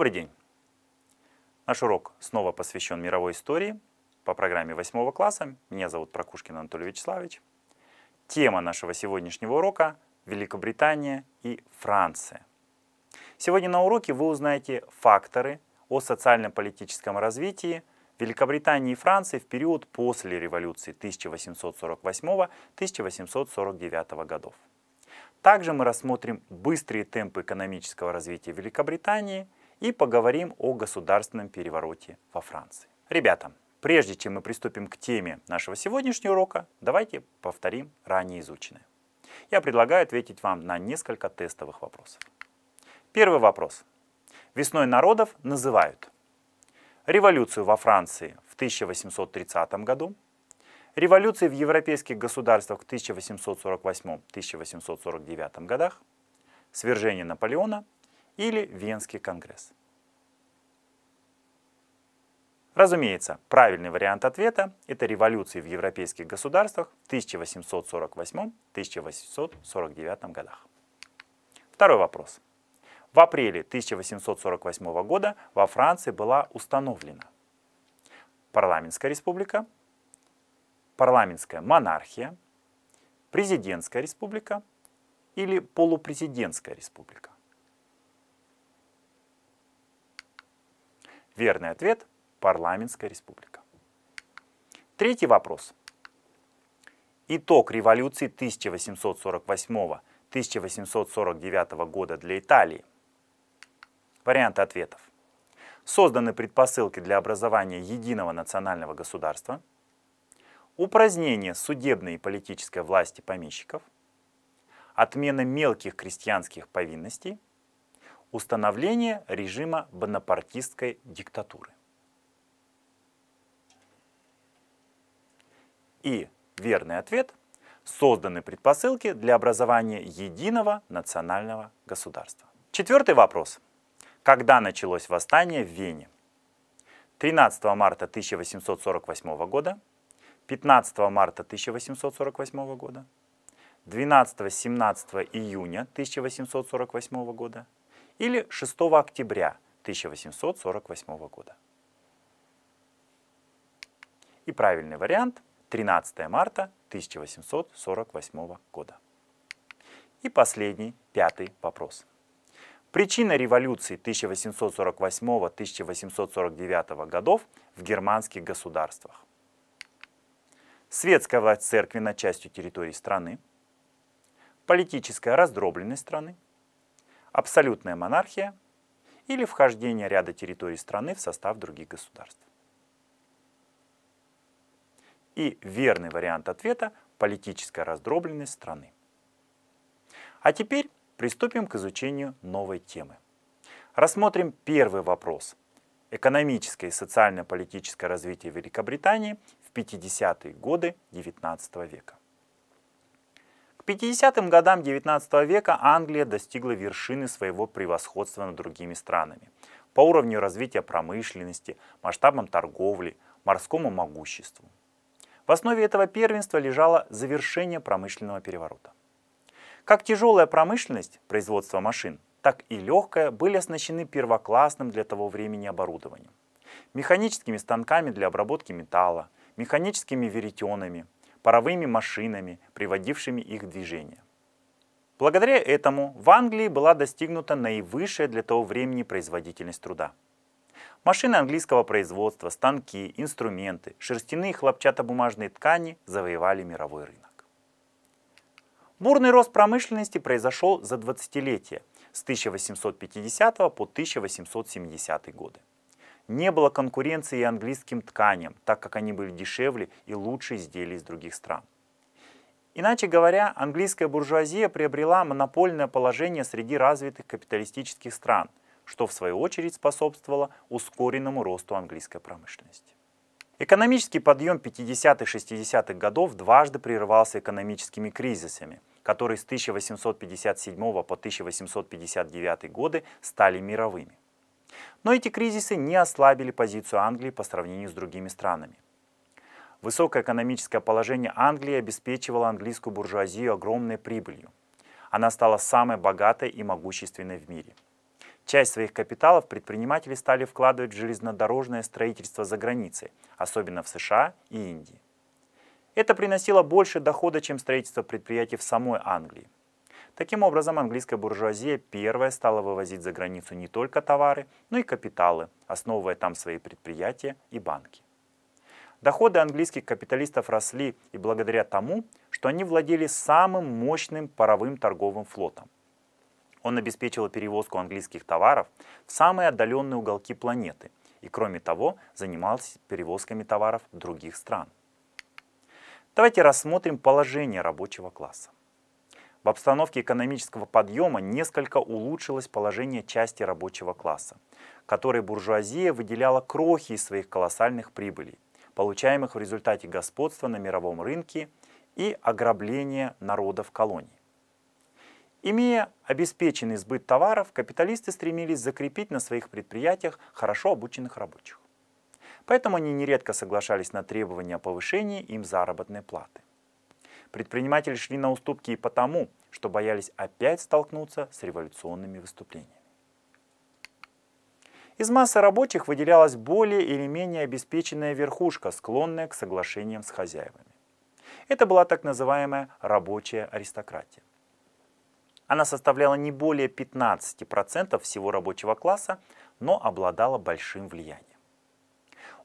Добрый день! Наш урок снова посвящен мировой истории по программе 8 класса. Меня зовут Прокушкин Анатолий Вячеславович. Тема нашего сегодняшнего урока – Великобритания и Франция. Сегодня на уроке вы узнаете факторы о социально-политическом развитии Великобритании и Франции в период после революции 1848-1849 годов. Также мы рассмотрим быстрые темпы экономического развития Великобритании – и поговорим о государственном перевороте во Франции. Ребята, прежде чем мы приступим к теме нашего сегодняшнего урока, давайте повторим ранее изученное. Я предлагаю ответить вам на несколько тестовых вопросов. Первый вопрос. Весной народов называют революцию во Франции в 1830 году, революции в европейских государствах в 1848-1849 годах, свержение Наполеона – или Венский конгресс. Разумеется, правильный вариант ответа – это революции в европейских государствах в 1848-1849 годах. Второй вопрос. В апреле 1848 года во Франции была установлена парламентская республика, парламентская монархия, президентская республика или полупрезидентская республика. Верный ответ – парламентская республика. Третий вопрос. Итог революции 1848-1849 года для Италии. Варианты ответов. Созданы предпосылки для образования единого национального государства, упразднение судебной и политической власти помещиков, отмена мелких крестьянских повинностей – установление режима бонапартистской диктатуры. И верный ответ – созданы предпосылки для образования единого национального государства. Четвертый вопрос. Когда началось восстание в Вене? 13 марта 1848 года, 15 марта 1848 года, 12-17 июня 1848 года, или 6 октября 1848 года. И правильный вариант 13 марта 1848 года. И последний, пятый вопрос. Причина революции 1848-1849 годов в германских государствах. Светская власть церкви на частью территории страны, политическая раздробленность страны, абсолютная монархия или вхождение ряда территорий страны в состав других государств. И верный вариант ответа – политическая раздробленность страны. А теперь приступим к изучению новой темы. Рассмотрим первый вопрос – экономическое и социально-политическое развитие Великобритании в 50-е годы XIX века. 50-м годам 19 века Англия достигла вершины своего превосходства над другими странами по уровню развития промышленности, масштабам торговли, морскому могуществу. В основе этого первенства лежало завершение промышленного переворота. Как тяжелая промышленность, производство машин, так и легкая были оснащены первоклассным для того времени оборудованием. Механическими станками для обработки металла, механическими веретенами – паровыми машинами, приводившими их в движение. Благодаря этому в Англии была достигнута наивысшая для того времени производительность труда. Машины английского производства, станки, инструменты, шерстяные и хлопчатобумажные ткани завоевали мировой рынок. Бурный рост промышленности произошел за 20-летие с 1850 по 1870 годы. Не было конкуренции и английским тканям, так как они были дешевле и лучше изделий из других стран. Иначе говоря, английская буржуазия приобрела монопольное положение среди развитых капиталистических стран, что в свою очередь способствовало ускоренному росту английской промышленности. Экономический подъем 50-60-х годов дважды прерывался экономическими кризисами, которые с 1857 по 1859 годы стали мировыми. Но эти кризисы не ослабили позицию Англии по сравнению с другими странами. Высокое экономическое положение Англии обеспечивало английскую буржуазию огромной прибылью. Она стала самой богатой и могущественной в мире. Часть своих капиталов предприниматели стали вкладывать в железнодорожное строительство за границей, особенно в США и Индии. Это приносило больше дохода, чем строительство предприятий в самой Англии. Таким образом, английская буржуазия первая стала вывозить за границу не только товары, но и капиталы, основывая там свои предприятия и банки. Доходы английских капиталистов росли и благодаря тому, что они владели самым мощным паровым торговым флотом. Он обеспечивал перевозку английских товаров в самые отдаленные уголки планеты и, кроме того, занимался перевозками товаров других стран. Давайте рассмотрим положение рабочего класса. В обстановке экономического подъема несколько улучшилось положение части рабочего класса, которой буржуазия выделяла крохи из своих колоссальных прибылей, получаемых в результате господства на мировом рынке и ограбления народов колоний. Имея обеспеченный сбыт товаров, капиталисты стремились закрепить на своих предприятиях хорошо обученных рабочих. Поэтому они нередко соглашались на требования о повышении им заработной платы. Предприниматели шли на уступки и потому, что боялись опять столкнуться с революционными выступлениями. Из массы рабочих выделялась более или менее обеспеченная верхушка, склонная к соглашениям с хозяевами. Это была так называемая рабочая аристократия. Она составляла не более 15% всего рабочего класса, но обладала большим влиянием.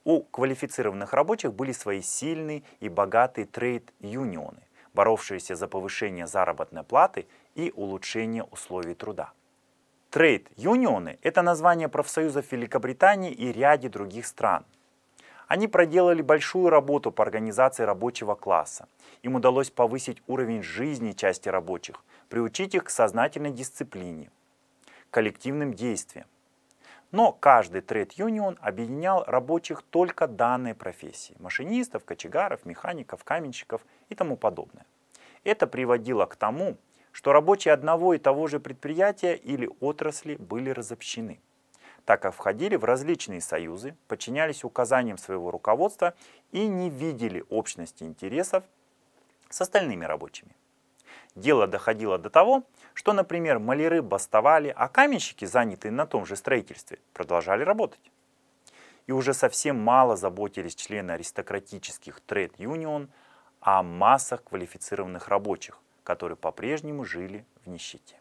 У квалифицированных рабочих были свои сильные и богатые трейд-юнионы, боровшиеся за повышение заработной платы и улучшение условий труда. Trade-юнiones – это название профсоюзов Великобритании и ряде других стран. Они проделали большую работу по организации рабочего класса. Им удалось повысить уровень жизни части рабочих, приучить их к сознательной дисциплине, коллективным действиям. Но каждый трейд-юнион объединял рабочих только данной профессии – машинистов, кочегаров, механиков, каменщиков и тому подобное. Это приводило к тому, что рабочие одного и того же предприятия или отрасли были разобщены, так как входили в различные союзы, подчинялись указаниям своего руководства и не видели общности интересов с остальными рабочими. Дело доходило до того, что, например, маляры бастовали, а каменщики, занятые на том же строительстве, продолжали работать. И уже совсем мало заботились члены аристократических трейд-юнион о массах квалифицированных рабочих, которые по-прежнему жили в нищете.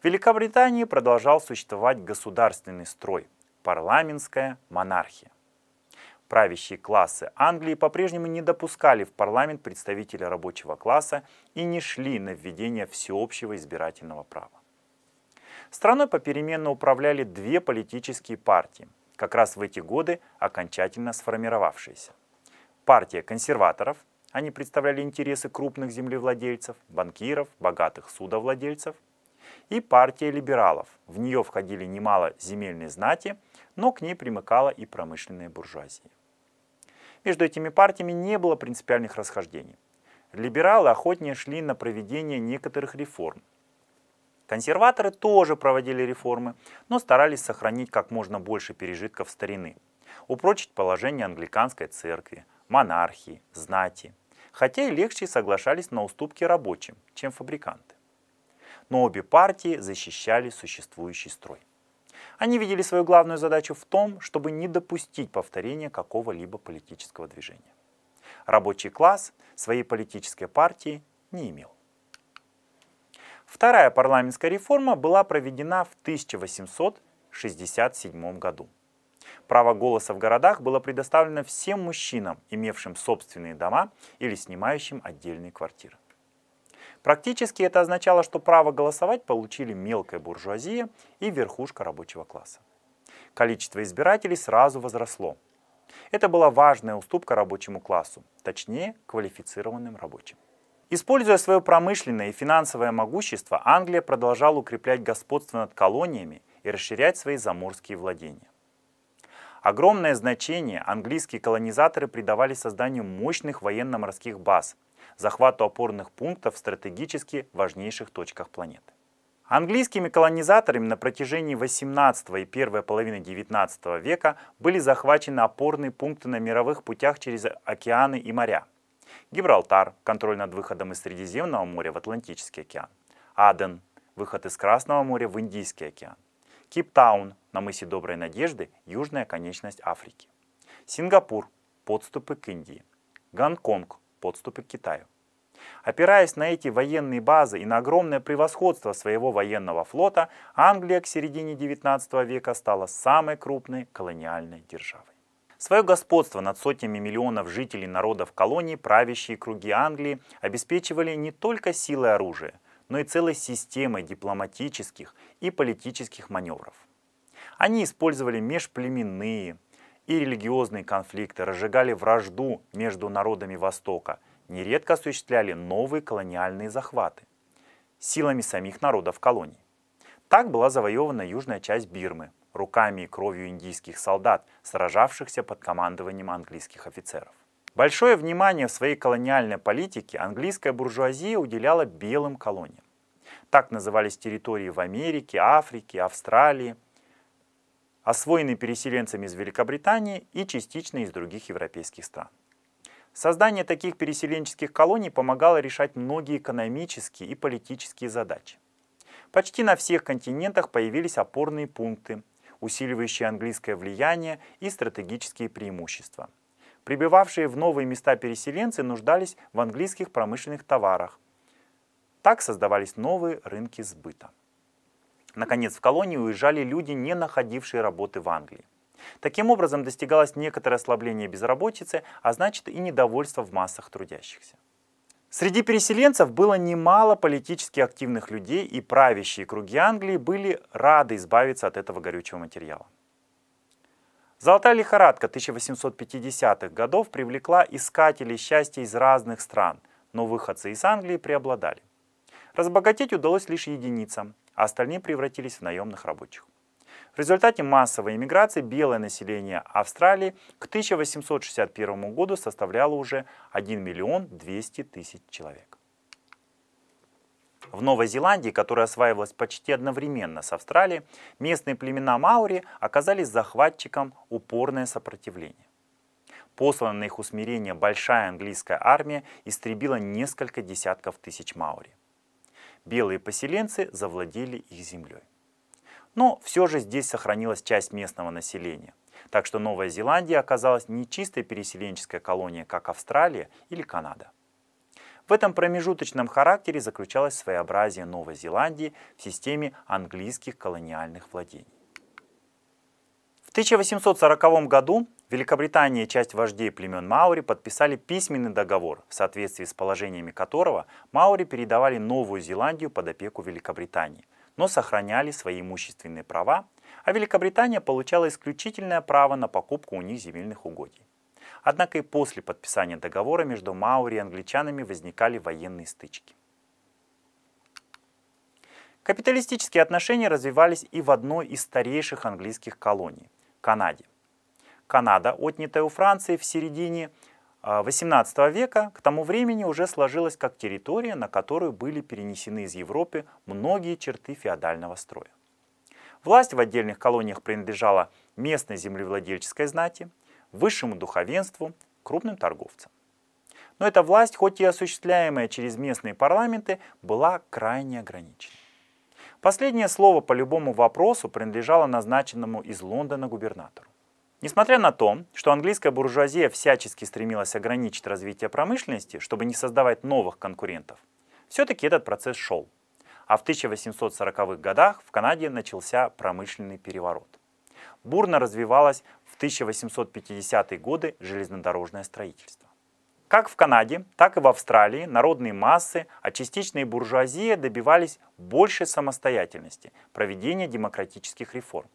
В Великобритании продолжал существовать государственный строй – парламентская монархия. Правящие классы Англии по-прежнему не допускали в парламент представителя рабочего класса и не шли на введение всеобщего избирательного права. Страной попеременно управляли две политические партии, как раз в эти годы окончательно сформировавшиеся. Партия консерваторов, они представляли интересы крупных землевладельцев, банкиров, богатых судовладельцев, и партия либералов, в нее входили немало земельной знати, но к ней примыкала и промышленная буржуазия. Между этими партиями не было принципиальных расхождений. Либералы охотнее шли на проведение некоторых реформ. Консерваторы тоже проводили реформы, но старались сохранить как можно больше пережитков старины. Упрочить положение англиканской церкви, монархии, знати. Хотя и легче соглашались на уступки рабочим, чем фабриканты. Но обе партии защищали существующий строй. Они видели свою главную задачу в том, чтобы не допустить повторения какого-либо политического движения. Рабочий класс своей политической партии не имел. Вторая парламентская реформа была проведена в 1867 году. Право голоса в городах было предоставлено всем мужчинам, имевшим собственные дома или снимающим отдельные квартиры. Практически это означало, что право голосовать получили мелкая буржуазия и верхушка рабочего класса. Количество избирателей сразу возросло. Это была важная уступка рабочему классу, точнее квалифицированным рабочим. Используя свое промышленное и финансовое могущество, Англия продолжала укреплять господство над колониями и расширять свои заморские владения. Огромное значение английские колонизаторы придавали созданию мощных военно-морских баз – захвату опорных пунктов в стратегически важнейших точках планеты. Английскими колонизаторами на протяжении 18 и первой половины 19 века были захвачены опорные пункты на мировых путях через океаны и моря. Гибралтар – контроль над выходом из Средиземного моря в Атлантический океан. Аден – выход из Красного моря в Индийский океан. Киптаун – на мысе Доброй Надежды южная конечность Африки. Сингапур – подступы к Индии. Гонконг подступы к Китаю. Опираясь на эти военные базы и на огромное превосходство своего военного флота, Англия к середине XIX века стала самой крупной колониальной державой. Свое господство над сотнями миллионов жителей народов колоний правящие круги Англии обеспечивали не только силой оружия, но и целой системой дипломатических и политических маневров. Они использовали межплеменные, и религиозные конфликты, разжигали вражду между народами Востока, нередко осуществляли новые колониальные захваты силами самих народов колоний. Так была завоевана южная часть Бирмы руками и кровью индийских солдат, сражавшихся под командованием английских офицеров. Большое внимание в своей колониальной политике английская буржуазия уделяла белым колониям. Так назывались территории в Америке, Африке, Австралии – освоенный переселенцами из Великобритании и частично из других европейских стран. Создание таких переселенческих колоний помогало решать многие экономические и политические задачи. Почти на всех континентах появились опорные пункты, усиливающие английское влияние и стратегические преимущества. Прибывавшие в новые места переселенцы нуждались в английских промышленных товарах. Так создавались новые рынки сбыта. Наконец, в колонии уезжали люди, не находившие работы в Англии. Таким образом, достигалось некоторое ослабление безработицы, а значит и недовольство в массах трудящихся. Среди переселенцев было немало политически активных людей, и правящие круги Англии были рады избавиться от этого горючего материала. Золотая лихорадка 1850-х годов привлекла искателей счастья из разных стран, но выходцы из Англии преобладали. Разбогатеть удалось лишь единицам, а остальные превратились в наемных рабочих. В результате массовой иммиграции белое население Австралии к 1861 году составляло уже 1 миллион 200 тысяч человек. В Новой Зеландии, которая осваивалась почти одновременно с Австралией, местные племена Маури оказались захватчиком упорное сопротивление. Посланная на их усмирение большая английская армия истребила несколько десятков тысяч Маури белые поселенцы завладели их землей. Но все же здесь сохранилась часть местного населения. Так что Новая Зеландия оказалась не чистой переселенческой колонией, как Австралия или Канада. В этом промежуточном характере заключалось своеобразие Новой Зеландии в системе английских колониальных владений. В 1840 году Великобритания и часть вождей племен Маори подписали письменный договор, в соответствии с положениями которого Маори передавали Новую Зеландию под опеку Великобритании, но сохраняли свои имущественные права, а Великобритания получала исключительное право на покупку у них земельных угодий. Однако и после подписания договора между Маори и англичанами возникали военные стычки. Капиталистические отношения развивались и в одной из старейших английских колоний – Канаде. Канада, отнятая у Франции в середине XVIII а, века, к тому времени уже сложилась как территория, на которую были перенесены из Европы многие черты феодального строя. Власть в отдельных колониях принадлежала местной землевладельческой знати, высшему духовенству, крупным торговцам. Но эта власть, хоть и осуществляемая через местные парламенты, была крайне ограничена. Последнее слово по любому вопросу принадлежало назначенному из Лондона губернатору. Несмотря на то, что английская буржуазия всячески стремилась ограничить развитие промышленности, чтобы не создавать новых конкурентов, все-таки этот процесс шел. А в 1840-х годах в Канаде начался промышленный переворот. Бурно развивалось в 1850-е годы железнодорожное строительство. Как в Канаде, так и в Австралии народные массы, а частичные буржуазии добивались большей самостоятельности, проведения демократических реформ.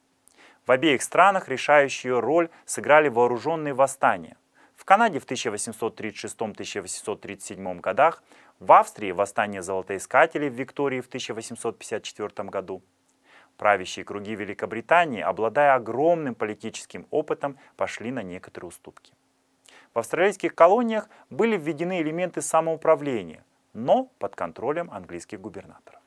В обеих странах решающую роль сыграли вооруженные восстания. В Канаде в 1836-1837 годах, в Австрии восстание золотоискателей в Виктории в 1854 году. Правящие круги Великобритании, обладая огромным политическим опытом, пошли на некоторые уступки. В австралийских колониях были введены элементы самоуправления, но под контролем английских губернаторов.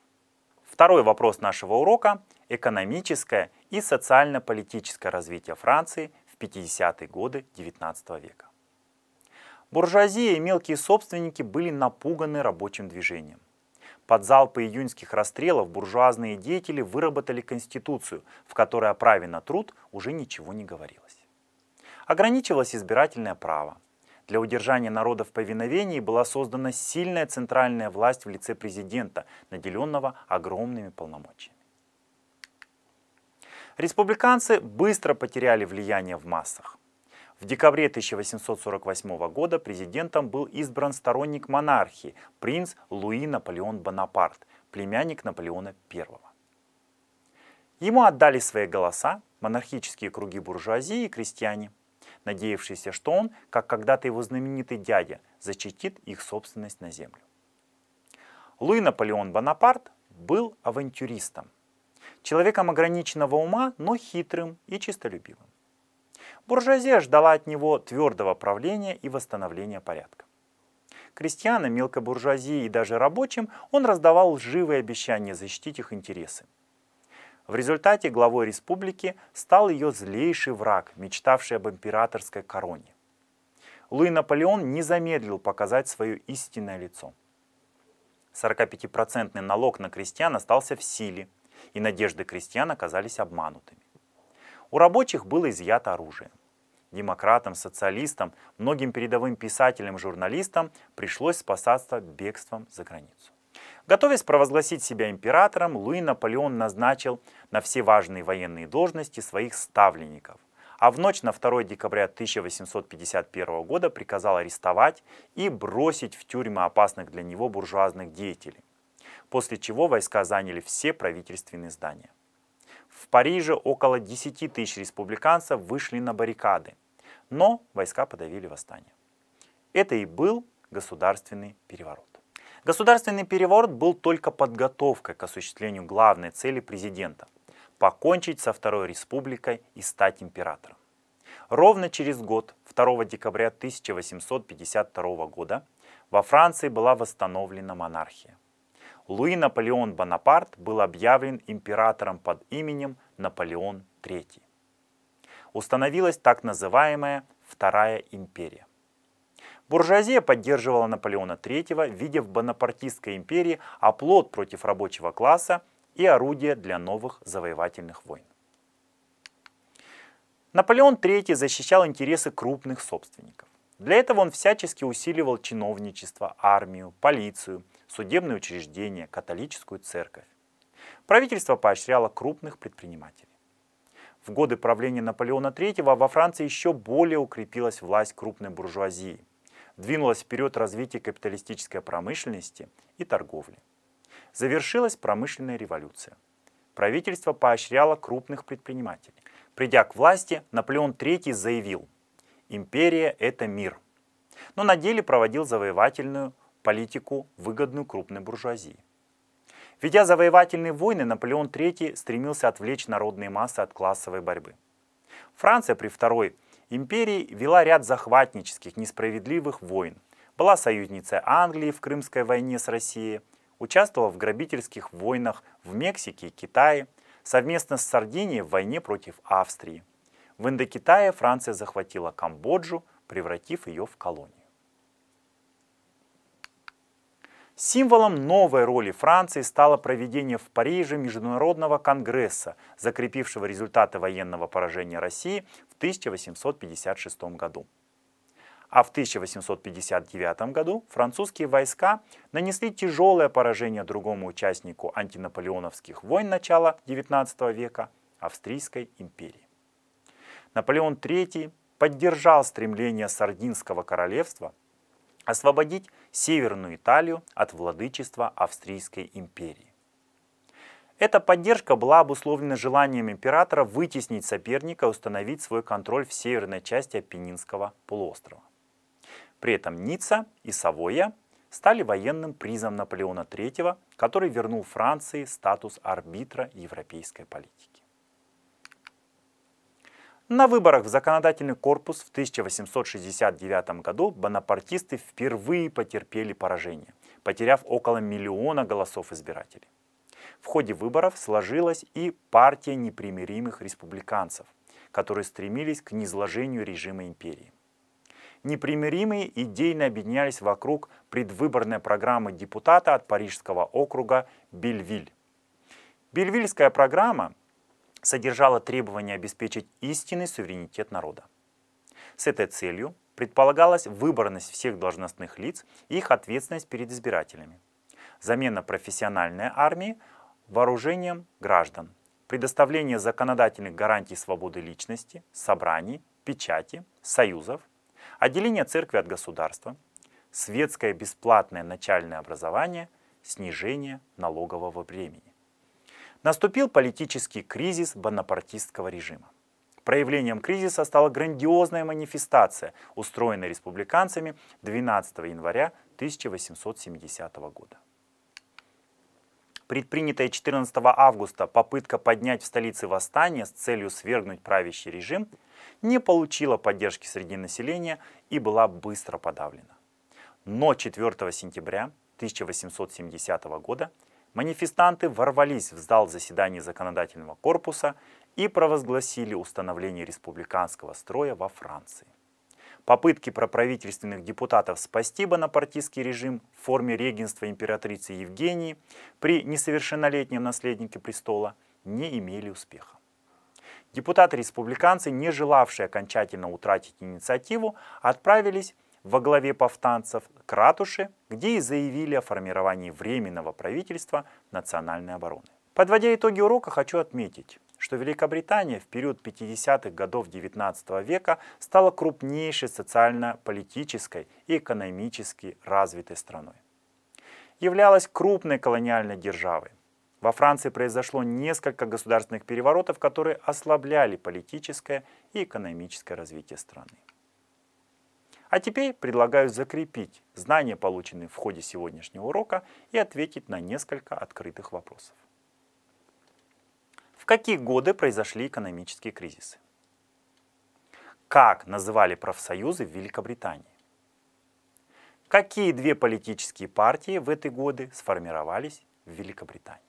Второй вопрос нашего урока – экономическая и социально-политическое развитие Франции в 50-е годы XIX века. Буржуазия и мелкие собственники были напуганы рабочим движением. Под залпы июньских расстрелов буржуазные деятели выработали конституцию, в которой о праве на труд уже ничего не говорилось. Ограничивалось избирательное право. Для удержания народа в повиновении была создана сильная центральная власть в лице президента, наделенного огромными полномочиями. Республиканцы быстро потеряли влияние в массах. В декабре 1848 года президентом был избран сторонник монархии, принц Луи Наполеон Бонапарт, племянник Наполеона I. Ему отдали свои голоса монархические круги буржуазии и крестьяне, надеявшиеся, что он, как когда-то его знаменитый дядя, защитит их собственность на землю. Луи Наполеон Бонапарт был авантюристом – человеком ограниченного ума, но хитрым и чистолюбивым. Буржуазия ждала от него твердого правления и восстановления порядка. Крестьянам, мелкобуржуазии и даже рабочим он раздавал лживые обещания защитить их интересы. В результате главой республики стал ее злейший враг, мечтавший об императорской короне. Луи Наполеон не замедлил показать свое истинное лицо. 45-процентный налог на крестьян остался в силе – и надежды крестьян оказались обманутыми. У рабочих было изъято оружие. Демократам, социалистам, многим передовым писателям, журналистам пришлось спасаться бегством за границу. Готовясь провозгласить себя императором, Луи Наполеон назначил на все важные военные должности своих ставленников, а в ночь на 2 декабря 1851 года приказал арестовать и бросить в тюрьмы опасных для него буржуазных деятелей, после чего войска заняли все правительственные здания. В Париже около 10 тысяч республиканцев вышли на баррикады, но войска подавили восстание. Это и был государственный переворот. Государственный переворот был только подготовкой к осуществлению главной цели президента – покончить со Второй Республикой и стать императором. Ровно через год, 2 декабря 1852 года, во Франции была восстановлена монархия – Луи Наполеон Бонапарт был объявлен императором под именем Наполеон III. Установилась так называемая Вторая империя. Буржуазия поддерживала Наполеона III, видя в Бонапартистской империи оплот против рабочего класса и орудие для новых завоевательных войн. Наполеон III защищал интересы крупных собственников. Для этого он всячески усиливал чиновничество, армию, полицию – судебные учреждения, католическую церковь. Правительство поощряло крупных предпринимателей. В годы правления Наполеона III во Франции еще более укрепилась власть крупной буржуазии. Двинулось вперед развитие капиталистической промышленности и торговли. Завершилась промышленная революция. Правительство поощряло крупных предпринимателей. Придя к власти, Наполеон III заявил «Империя – это мир». Но на деле проводил завоевательную политику, выгодную крупной буржуазии. Ведя завоевательные войны, Наполеон III стремился отвлечь народные массы от классовой борьбы. Франция при Второй империи вела ряд захватнических, несправедливых войн, была союзницей Англии в Крымской войне с Россией, участвовала в грабительских войнах в Мексике и Китае, совместно с Сардинией в войне против Австрии. В Индокитае Франция захватила Камбоджу, превратив ее в колонию. Символом новой роли Франции стало проведение в Париже Международного конгресса, закрепившего результаты военного поражения России в 1856 году. А в 1859 году французские войска нанесли тяжелое поражение другому участнику антинаполеоновских войн начала XIX века – Австрийской империи. Наполеон III поддержал стремление Сардинского королевства – освободить Северную Италию от владычества Австрийской империи. Эта поддержка была обусловлена желанием императора вытеснить соперника и установить свой контроль в северной части Апеннинского полуострова. При этом Ницца и Савоя стали военным призом Наполеона III, который вернул Франции статус арбитра европейской политики. На выборах в законодательный корпус в 1869 году бонапартисты впервые потерпели поражение, потеряв около миллиона голосов избирателей. В ходе выборов сложилась и партия непримиримых республиканцев, которые стремились к низложению режима империи. Непримиримые идейно объединялись вокруг предвыборной программы депутата от Парижского округа Бельвиль. Бельвильская программа содержала требование обеспечить истинный суверенитет народа. С этой целью предполагалась выборность всех должностных лиц и их ответственность перед избирателями. Замена профессиональной армии вооружением граждан, предоставление законодательных гарантий свободы личности, собраний, печати, союзов, отделение церкви от государства, светское бесплатное начальное образование, снижение налогового времени. Наступил политический кризис бонапартистского режима. Проявлением кризиса стала грандиозная манифестация, устроенная республиканцами 12 января 1870 года. Предпринятая 14 августа попытка поднять в столице восстание с целью свергнуть правящий режим не получила поддержки среди населения и была быстро подавлена. Но 4 сентября 1870 года манифестанты ворвались в зал заседаний законодательного корпуса и провозгласили установление республиканского строя во Франции. Попытки проправительственных депутатов спасти бонапартийский режим в форме регенства императрицы Евгении при несовершеннолетнем наследнике престола не имели успеха. Депутаты-республиканцы, не желавшие окончательно утратить инициативу, отправились во главе повстанцев к ратуше, где и заявили о формировании Временного правительства национальной обороны. Подводя итоги урока, хочу отметить, что Великобритания в период 50-х годов 19 века стала крупнейшей социально-политической и экономически развитой страной. Являлась крупной колониальной державой. Во Франции произошло несколько государственных переворотов, которые ослабляли политическое и экономическое развитие страны. А теперь предлагаю закрепить знания, полученные в ходе сегодняшнего урока, и ответить на несколько открытых вопросов. В какие годы произошли экономические кризисы? Как называли профсоюзы в Великобритании? Какие две политические партии в эти годы сформировались в Великобритании?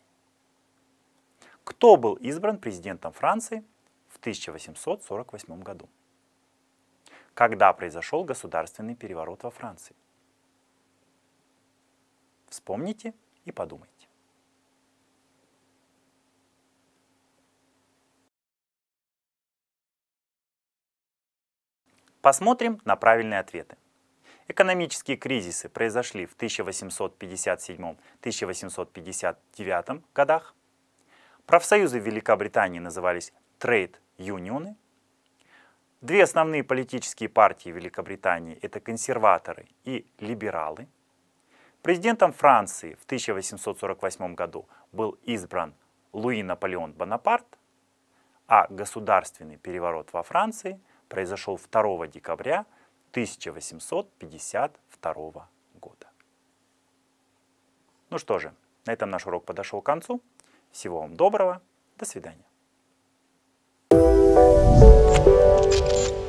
Кто был избран президентом Франции в 1848 году? когда произошел государственный переворот во Франции. Вспомните и подумайте. Посмотрим на правильные ответы. Экономические кризисы произошли в 1857-1859 годах. Профсоюзы в Великобритании назывались трейд-юнионы. Две основные политические партии Великобритании – это консерваторы и либералы. Президентом Франции в 1848 году был избран Луи Наполеон Бонапарт, а государственный переворот во Франции произошел 2 декабря 1852 года. Ну что же, на этом наш урок подошел к концу. Всего вам доброго, до свидания. you